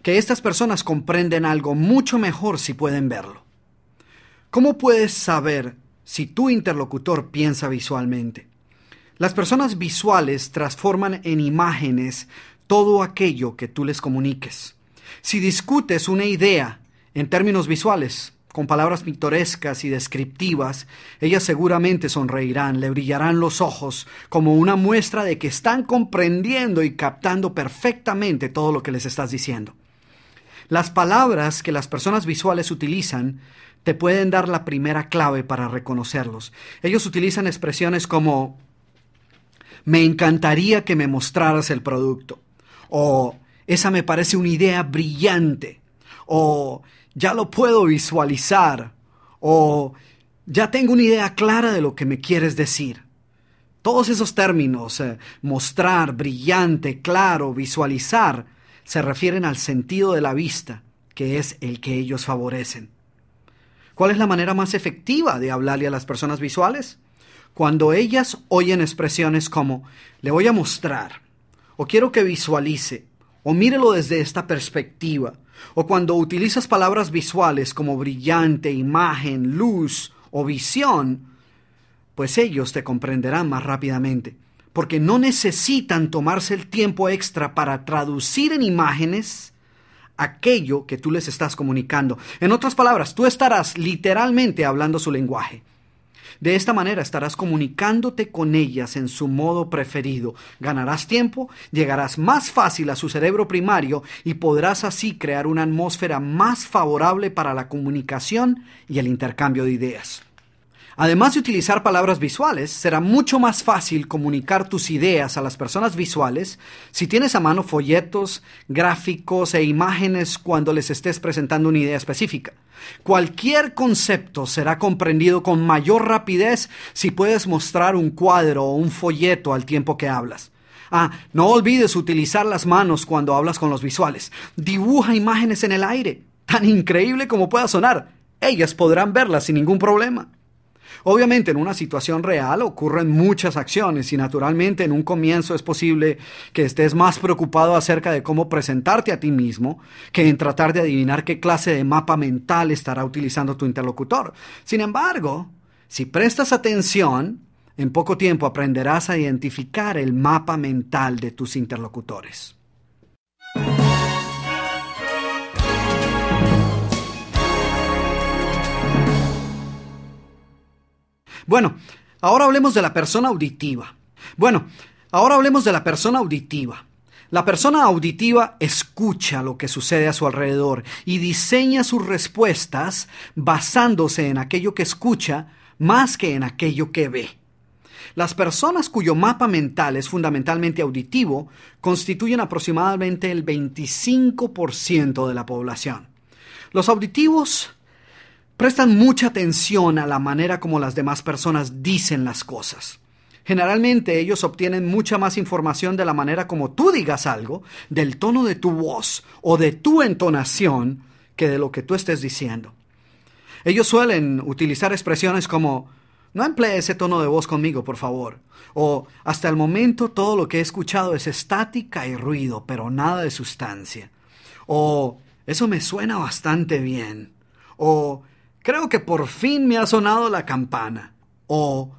que estas personas comprenden algo mucho mejor si pueden verlo. ¿Cómo puedes saber si tu interlocutor piensa visualmente? Las personas visuales transforman en imágenes todo aquello que tú les comuniques. Si discutes una idea en términos visuales, con palabras pintorescas y descriptivas, ellas seguramente sonreirán, le brillarán los ojos como una muestra de que están comprendiendo y captando perfectamente todo lo que les estás diciendo. Las palabras que las personas visuales utilizan te pueden dar la primera clave para reconocerlos. Ellos utilizan expresiones como me encantaría que me mostraras el producto o esa me parece una idea brillante o ya lo puedo visualizar o ya tengo una idea clara de lo que me quieres decir. Todos esos términos, eh, mostrar, brillante, claro, visualizar, se refieren al sentido de la vista, que es el que ellos favorecen. ¿Cuál es la manera más efectiva de hablarle a las personas visuales? Cuando ellas oyen expresiones como le voy a mostrar, o quiero que visualice, o mírelo desde esta perspectiva, o cuando utilizas palabras visuales como brillante, imagen, luz o visión, pues ellos te comprenderán más rápidamente porque no necesitan tomarse el tiempo extra para traducir en imágenes aquello que tú les estás comunicando. En otras palabras, tú estarás literalmente hablando su lenguaje. De esta manera estarás comunicándote con ellas en su modo preferido. Ganarás tiempo, llegarás más fácil a su cerebro primario y podrás así crear una atmósfera más favorable para la comunicación y el intercambio de ideas. Además de utilizar palabras visuales, será mucho más fácil comunicar tus ideas a las personas visuales si tienes a mano folletos, gráficos e imágenes cuando les estés presentando una idea específica. Cualquier concepto será comprendido con mayor rapidez si puedes mostrar un cuadro o un folleto al tiempo que hablas. Ah, no olvides utilizar las manos cuando hablas con los visuales. Dibuja imágenes en el aire, tan increíble como pueda sonar. Ellas podrán verlas sin ningún problema. Obviamente en una situación real ocurren muchas acciones y naturalmente en un comienzo es posible que estés más preocupado acerca de cómo presentarte a ti mismo que en tratar de adivinar qué clase de mapa mental estará utilizando tu interlocutor. Sin embargo, si prestas atención, en poco tiempo aprenderás a identificar el mapa mental de tus interlocutores. Bueno, ahora hablemos de la persona auditiva. Bueno, ahora hablemos de la persona auditiva. La persona auditiva escucha lo que sucede a su alrededor y diseña sus respuestas basándose en aquello que escucha más que en aquello que ve. Las personas cuyo mapa mental es fundamentalmente auditivo constituyen aproximadamente el 25% de la población. Los auditivos Prestan mucha atención a la manera como las demás personas dicen las cosas. Generalmente ellos obtienen mucha más información de la manera como tú digas algo, del tono de tu voz o de tu entonación, que de lo que tú estés diciendo. Ellos suelen utilizar expresiones como, no emplee ese tono de voz conmigo, por favor. O, hasta el momento todo lo que he escuchado es estática y ruido, pero nada de sustancia. O, eso me suena bastante bien. O, Creo que por fin me ha sonado la campana. O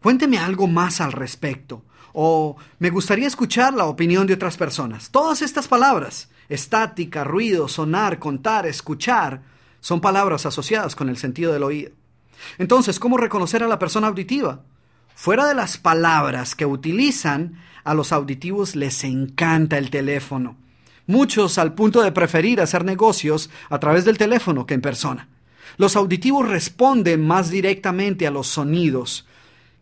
cuénteme algo más al respecto. O me gustaría escuchar la opinión de otras personas. Todas estas palabras, estática, ruido, sonar, contar, escuchar, son palabras asociadas con el sentido del oído. Entonces, ¿cómo reconocer a la persona auditiva? Fuera de las palabras que utilizan, a los auditivos les encanta el teléfono. Muchos al punto de preferir hacer negocios a través del teléfono que en persona. Los auditivos responden más directamente a los sonidos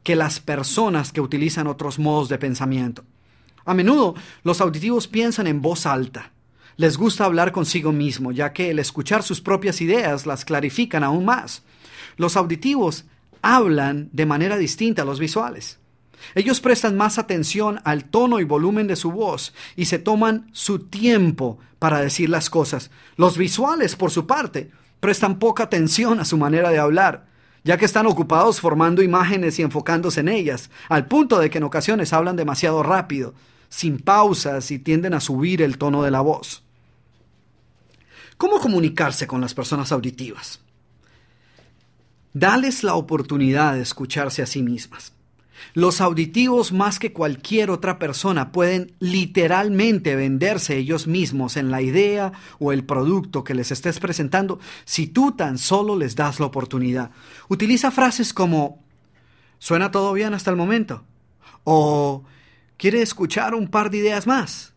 que las personas que utilizan otros modos de pensamiento. A menudo los auditivos piensan en voz alta. Les gusta hablar consigo mismo, ya que el escuchar sus propias ideas las clarifican aún más. Los auditivos hablan de manera distinta a los visuales. Ellos prestan más atención al tono y volumen de su voz y se toman su tiempo para decir las cosas. Los visuales, por su parte, prestan poca atención a su manera de hablar, ya que están ocupados formando imágenes y enfocándose en ellas, al punto de que en ocasiones hablan demasiado rápido, sin pausas y tienden a subir el tono de la voz. ¿Cómo comunicarse con las personas auditivas? Dales la oportunidad de escucharse a sí mismas. Los auditivos más que cualquier otra persona pueden literalmente venderse ellos mismos en la idea o el producto que les estés presentando si tú tan solo les das la oportunidad. Utiliza frases como ¿Suena todo bien hasta el momento? o ¿Quiere escuchar un par de ideas más?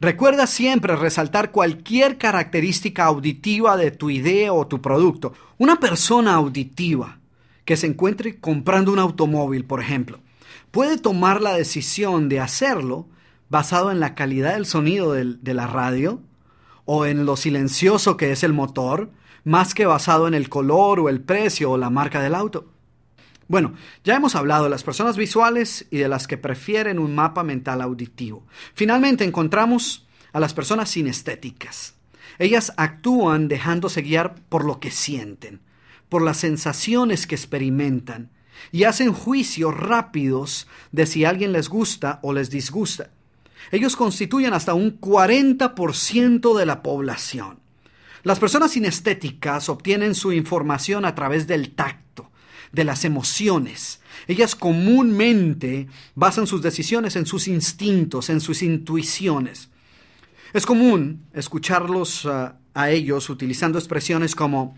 Recuerda siempre resaltar cualquier característica auditiva de tu idea o tu producto. Una persona auditiva que se encuentre comprando un automóvil, por ejemplo, puede tomar la decisión de hacerlo basado en la calidad del sonido de la radio o en lo silencioso que es el motor, más que basado en el color o el precio o la marca del auto. Bueno, ya hemos hablado de las personas visuales y de las que prefieren un mapa mental auditivo. Finalmente encontramos a las personas sinestéticas. Ellas actúan dejándose guiar por lo que sienten por las sensaciones que experimentan y hacen juicios rápidos de si alguien les gusta o les disgusta. Ellos constituyen hasta un 40% de la población. Las personas sinestéticas obtienen su información a través del tacto, de las emociones. Ellas comúnmente basan sus decisiones en sus instintos, en sus intuiciones. Es común escucharlos ah, a ellos utilizando expresiones como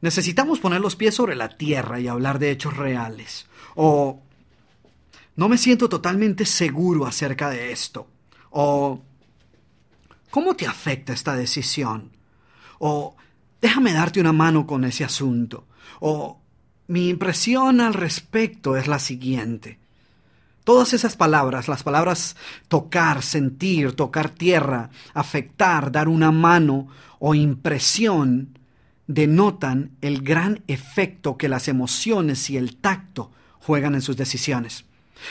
Necesitamos poner los pies sobre la tierra y hablar de hechos reales. O no me siento totalmente seguro acerca de esto. O ¿cómo te afecta esta decisión? O déjame darte una mano con ese asunto. O mi impresión al respecto es la siguiente. Todas esas palabras, las palabras tocar, sentir, tocar tierra, afectar, dar una mano o impresión, denotan el gran efecto que las emociones y el tacto juegan en sus decisiones.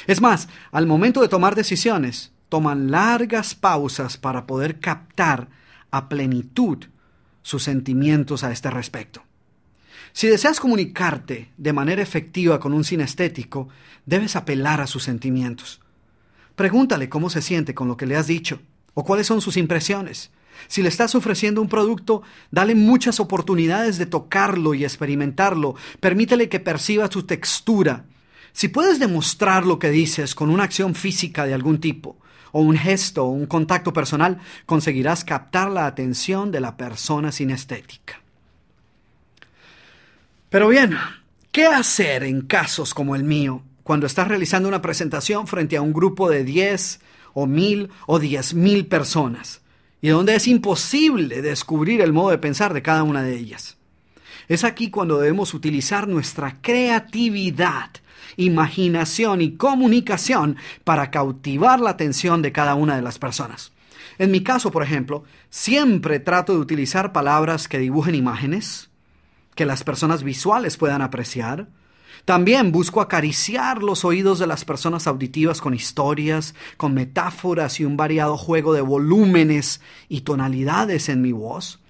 Es más, al momento de tomar decisiones, toman largas pausas para poder captar a plenitud sus sentimientos a este respecto. Si deseas comunicarte de manera efectiva con un sinestético, debes apelar a sus sentimientos. Pregúntale cómo se siente con lo que le has dicho o cuáles son sus impresiones. Si le estás ofreciendo un producto, dale muchas oportunidades de tocarlo y experimentarlo. Permítele que perciba su textura. Si puedes demostrar lo que dices con una acción física de algún tipo, o un gesto, o un contacto personal, conseguirás captar la atención de la persona sinestética. Pero bien, ¿qué hacer en casos como el mío, cuando estás realizando una presentación frente a un grupo de 10 o 1000 o 10.000 personas? y donde es imposible descubrir el modo de pensar de cada una de ellas. Es aquí cuando debemos utilizar nuestra creatividad, imaginación y comunicación para cautivar la atención de cada una de las personas. En mi caso, por ejemplo, siempre trato de utilizar palabras que dibujen imágenes, que las personas visuales puedan apreciar, también busco acariciar los oídos de las personas auditivas con historias, con metáforas y un variado juego de volúmenes y tonalidades en mi voz.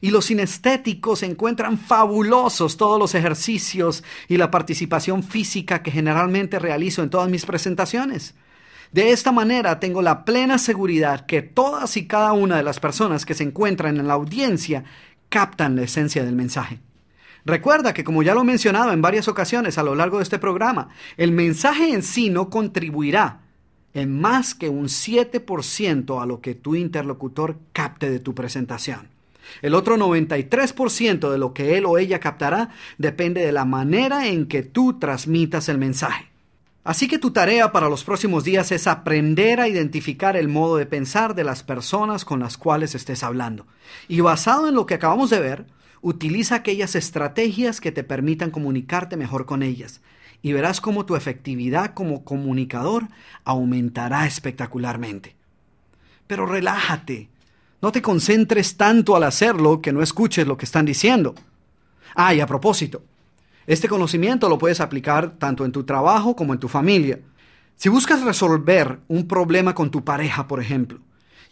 Y los sinestéticos encuentran fabulosos todos los ejercicios y la participación física que generalmente realizo en todas mis presentaciones. De esta manera tengo la plena seguridad que todas y cada una de las personas que se encuentran en la audiencia captan la esencia del mensaje. Recuerda que como ya lo he mencionado en varias ocasiones a lo largo de este programa, el mensaje en sí no contribuirá en más que un 7% a lo que tu interlocutor capte de tu presentación. El otro 93% de lo que él o ella captará depende de la manera en que tú transmitas el mensaje. Así que tu tarea para los próximos días es aprender a identificar el modo de pensar de las personas con las cuales estés hablando. Y basado en lo que acabamos de ver, Utiliza aquellas estrategias que te permitan comunicarte mejor con ellas y verás cómo tu efectividad como comunicador aumentará espectacularmente. Pero relájate, no te concentres tanto al hacerlo que no escuches lo que están diciendo. Ah, y a propósito, este conocimiento lo puedes aplicar tanto en tu trabajo como en tu familia. Si buscas resolver un problema con tu pareja, por ejemplo,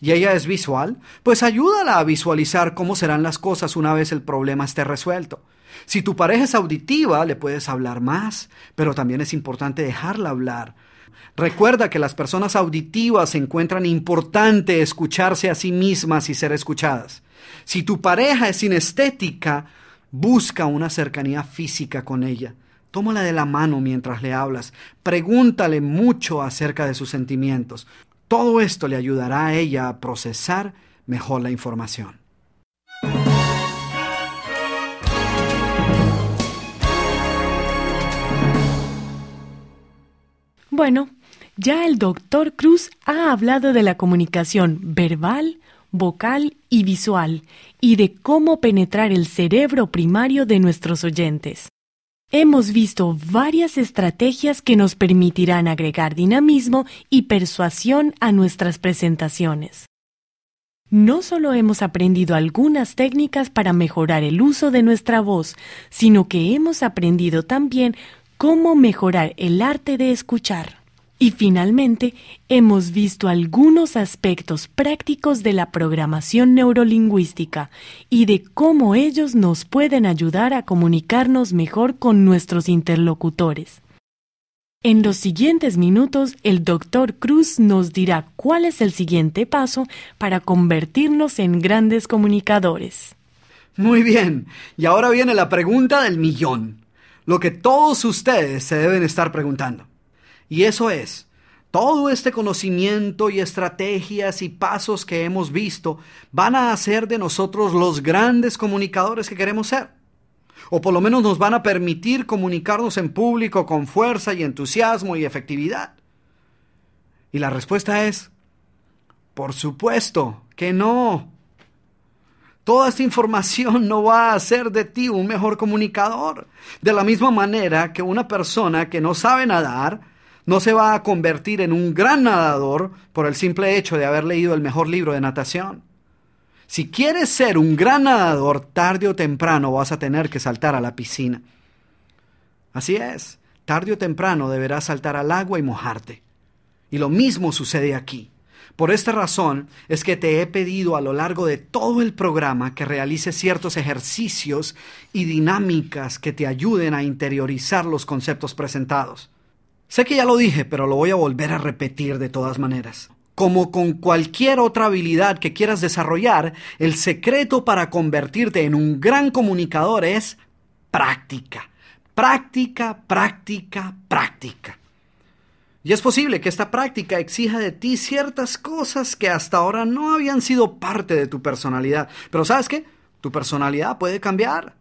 y ella es visual, pues ayúdala a visualizar cómo serán las cosas una vez el problema esté resuelto. Si tu pareja es auditiva, le puedes hablar más, pero también es importante dejarla hablar. Recuerda que las personas auditivas encuentran importante escucharse a sí mismas y ser escuchadas. Si tu pareja es sinestética, busca una cercanía física con ella. Tómala de la mano mientras le hablas. Pregúntale mucho acerca de sus sentimientos. Todo esto le ayudará a ella a procesar mejor la información.
Bueno, ya el doctor Cruz ha hablado de la comunicación verbal, vocal y visual y de cómo penetrar el cerebro primario de nuestros oyentes. Hemos visto varias estrategias que nos permitirán agregar dinamismo y persuasión a nuestras presentaciones. No solo hemos aprendido algunas técnicas para mejorar el uso de nuestra voz, sino que hemos aprendido también cómo mejorar el arte de escuchar. Y finalmente, hemos visto algunos aspectos prácticos de la programación neurolingüística y de cómo ellos nos pueden ayudar a comunicarnos mejor con nuestros interlocutores. En los siguientes minutos, el doctor Cruz nos dirá cuál es el siguiente paso para convertirnos en grandes comunicadores.
Muy bien, y ahora viene la pregunta del millón, lo que todos ustedes se deben estar preguntando. Y eso es, todo este conocimiento y estrategias y pasos que hemos visto van a hacer de nosotros los grandes comunicadores que queremos ser. O por lo menos nos van a permitir comunicarnos en público con fuerza y entusiasmo y efectividad. Y la respuesta es, por supuesto que no. Toda esta información no va a hacer de ti un mejor comunicador. De la misma manera que una persona que no sabe nadar no se va a convertir en un gran nadador por el simple hecho de haber leído el mejor libro de natación. Si quieres ser un gran nadador, tarde o temprano vas a tener que saltar a la piscina. Así es, tarde o temprano deberás saltar al agua y mojarte. Y lo mismo sucede aquí. Por esta razón es que te he pedido a lo largo de todo el programa que realices ciertos ejercicios y dinámicas que te ayuden a interiorizar los conceptos presentados. Sé que ya lo dije, pero lo voy a volver a repetir de todas maneras. Como con cualquier otra habilidad que quieras desarrollar, el secreto para convertirte en un gran comunicador es práctica. Práctica, práctica, práctica. Y es posible que esta práctica exija de ti ciertas cosas que hasta ahora no habían sido parte de tu personalidad. Pero sabes qué? Tu personalidad puede cambiar.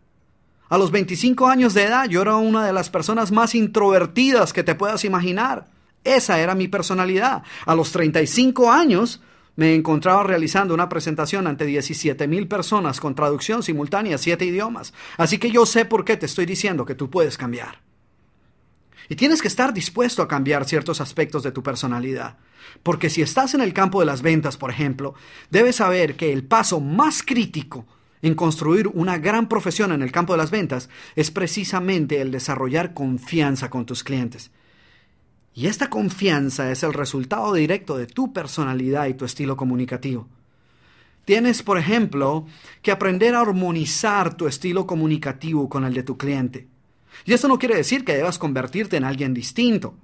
A los 25 años de edad yo era una de las personas más introvertidas que te puedas imaginar. Esa era mi personalidad. A los 35 años me encontraba realizando una presentación ante 17 mil personas con traducción simultánea a 7 idiomas. Así que yo sé por qué te estoy diciendo que tú puedes cambiar. Y tienes que estar dispuesto a cambiar ciertos aspectos de tu personalidad. Porque si estás en el campo de las ventas, por ejemplo, debes saber que el paso más crítico en construir una gran profesión en el campo de las ventas es precisamente el desarrollar confianza con tus clientes. Y esta confianza es el resultado directo de tu personalidad y tu estilo comunicativo. Tienes, por ejemplo, que aprender a armonizar tu estilo comunicativo con el de tu cliente. Y eso no quiere decir que debas convertirte en alguien distinto.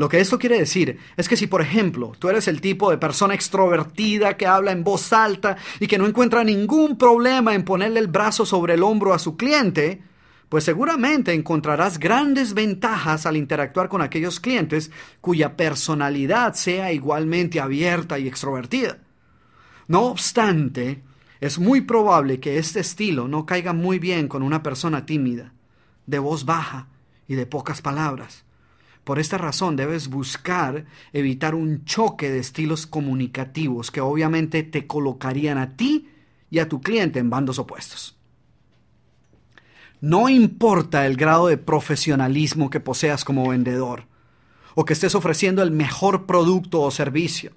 Lo que esto quiere decir es que si, por ejemplo, tú eres el tipo de persona extrovertida que habla en voz alta y que no encuentra ningún problema en ponerle el brazo sobre el hombro a su cliente, pues seguramente encontrarás grandes ventajas al interactuar con aquellos clientes cuya personalidad sea igualmente abierta y extrovertida. No obstante, es muy probable que este estilo no caiga muy bien con una persona tímida, de voz baja y de pocas palabras. Por esta razón debes buscar evitar un choque de estilos comunicativos que obviamente te colocarían a ti y a tu cliente en bandos opuestos. No importa el grado de profesionalismo que poseas como vendedor o que estés ofreciendo el mejor producto o servicio.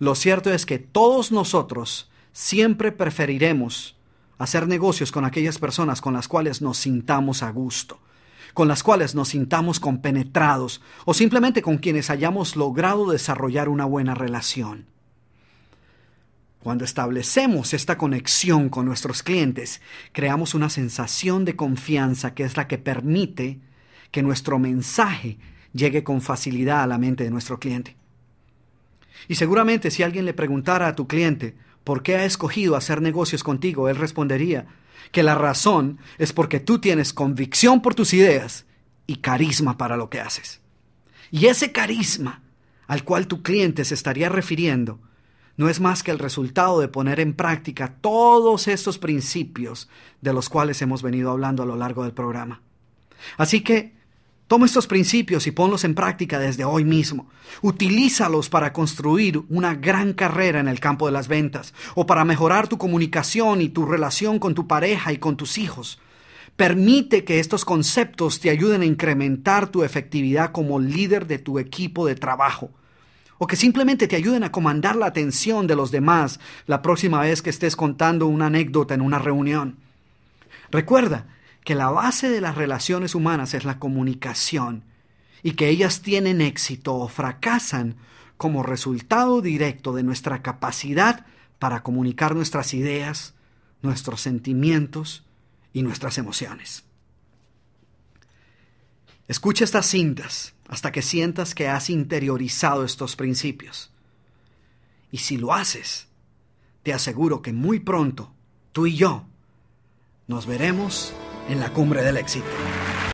Lo cierto es que todos nosotros siempre preferiremos hacer negocios con aquellas personas con las cuales nos sintamos a gusto con las cuales nos sintamos compenetrados o simplemente con quienes hayamos logrado desarrollar una buena relación. Cuando establecemos esta conexión con nuestros clientes, creamos una sensación de confianza que es la que permite que nuestro mensaje llegue con facilidad a la mente de nuestro cliente. Y seguramente si alguien le preguntara a tu cliente, ¿por qué ha escogido hacer negocios contigo? Él respondería que la razón es porque tú tienes convicción por tus ideas y carisma para lo que haces. Y ese carisma al cual tu cliente se estaría refiriendo no es más que el resultado de poner en práctica todos estos principios de los cuales hemos venido hablando a lo largo del programa. Así que Toma estos principios y ponlos en práctica desde hoy mismo. Utilízalos para construir una gran carrera en el campo de las ventas o para mejorar tu comunicación y tu relación con tu pareja y con tus hijos. Permite que estos conceptos te ayuden a incrementar tu efectividad como líder de tu equipo de trabajo o que simplemente te ayuden a comandar la atención de los demás la próxima vez que estés contando una anécdota en una reunión. Recuerda, que la base de las relaciones humanas es la comunicación y que ellas tienen éxito o fracasan como resultado directo de nuestra capacidad para comunicar nuestras ideas, nuestros sentimientos y nuestras emociones. Escucha estas cintas hasta que sientas que has interiorizado estos principios. Y si lo haces, te aseguro que muy pronto, tú y yo, nos veremos en la cumbre del éxito.